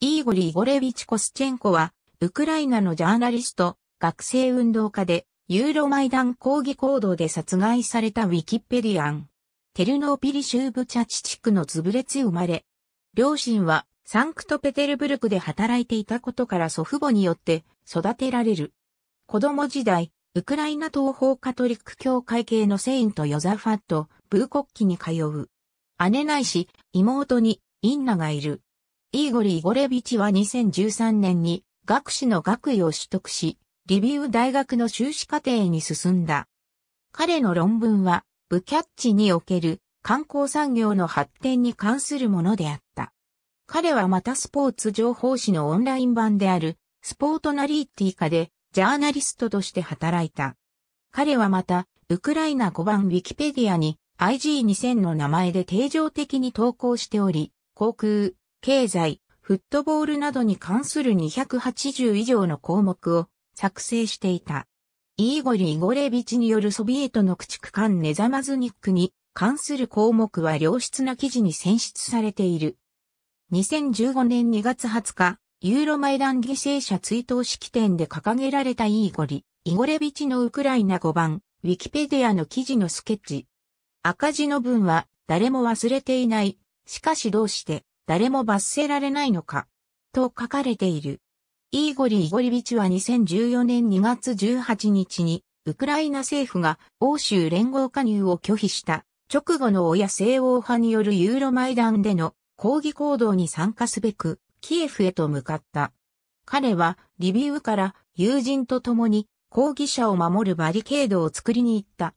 イーゴリ・ー・ゴレビチ・コスチェンコは、ウクライナのジャーナリスト、学生運動家で、ユーロマイダン抗議行動で殺害されたウィキペディアン。テルノーピリシューブチャチ地区のズブレツ生まれ。両親は、サンクトペテルブルクで働いていたことから祖父母によって育てられる。子供時代、ウクライナ東方カトリック教会系のセイント・ヨザファット、ブーコッキに通う。姉ないし、妹に、インナがいる。イーゴリ・ー・ゴレビチは2013年に学士の学位を取得し、リビウ大学の修士課程に進んだ。彼の論文は、ブキャッチにおける観光産業の発展に関するものであった。彼はまたスポーツ情報誌のオンライン版であるスポートナリーティ課でジャーナリストとして働いた。彼はまたウクライナ5番ウィキペディアに IG2000 の名前で定常的に投稿しており、航空、経済、フットボールなどに関する280以上の項目を作成していた。イーゴリ・イゴレビチによるソビエトの駆逐艦ネザマズニックに関する項目は良質な記事に選出されている。2015年2月20日、ユーロマイダン犠牲者追悼式典で掲げられたイーゴリ・イゴレビチのウクライナ5番、ウィキペディアの記事のスケッチ。赤字の文は誰も忘れていない。しかしどうして誰も罰せられないのか、と書かれている。イーゴリ・イゴリビチは2014年2月18日に、ウクライナ政府が欧州連合加入を拒否した直後の親西欧派によるユーロマイダンでの抗議行動に参加すべくキエフへと向かった。彼はリビウから友人と共に抗議者を守るバリケードを作りに行った。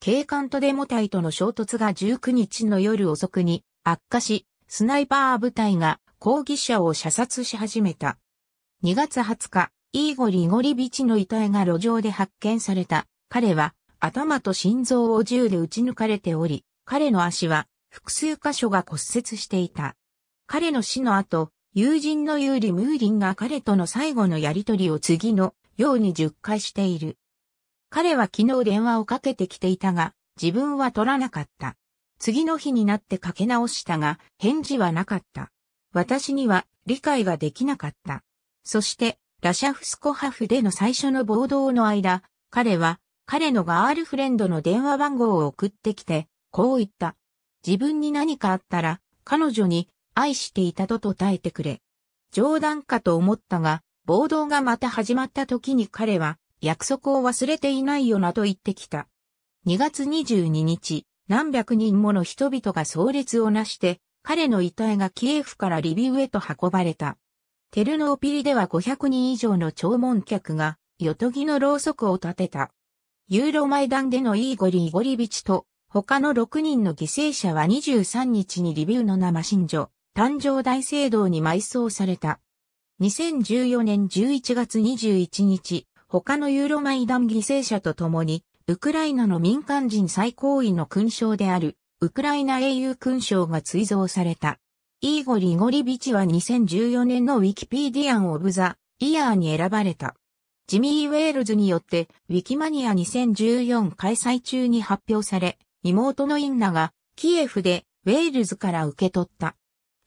警官とデモ隊との衝突が19日の夜遅くに悪化し、スナイパー部隊が抗議者を射殺し始めた。2月20日、イーゴリ・ゴリビチの遺体が路上で発見された。彼は頭と心臓を銃で撃ち抜かれており、彼の足は複数箇所が骨折していた。彼の死の後、友人のユーリ・ムーリンが彼との最後のやりとりを次のように10回している。彼は昨日電話をかけてきていたが、自分は取らなかった。次の日になってかけ直したが、返事はなかった。私には理解ができなかった。そして、ラシャフスコハフでの最初の暴動の間、彼は、彼のガールフレンドの電話番号を送ってきて、こう言った。自分に何かあったら、彼女に、愛していたと答えてくれ。冗談かと思ったが、暴動がまた始まった時に彼は、約束を忘れていないよなと言ってきた。2月22日、何百人もの人々が葬列をなして、彼の遺体がキエフからリビウへと運ばれた。テルノーピリでは500人以上の弔問客が、ヨトギのろうそくを立てた。ユーロマイダンでのイーゴリ・イゴリビチと、他の6人の犠牲者は23日にリビウの生神女、誕生大聖堂に埋葬された。2014年11月21日、他のユーロマイダン犠牲者と共に、ウクライナの民間人最高位の勲章である、ウクライナ英雄勲章が追贈された。イーゴリ・ゴリビチは2014年のウィキペディアン・オブ・ザ・イヤーに選ばれた。ジミー・ウェールズによって、ウィキマニア2014開催中に発表され、妹のインナが、キエフで、ウェールズから受け取った。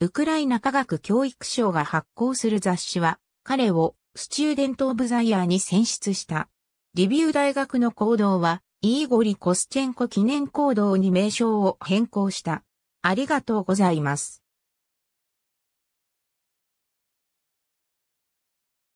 ウクライナ科学教育省が発行する雑誌は、彼を、スチューデント・オブ・ザ・イヤーに選出した。リビー大学の行動は、イーゴリ・コスチェンコ記念行動に名称を変更した。ありがとうございます。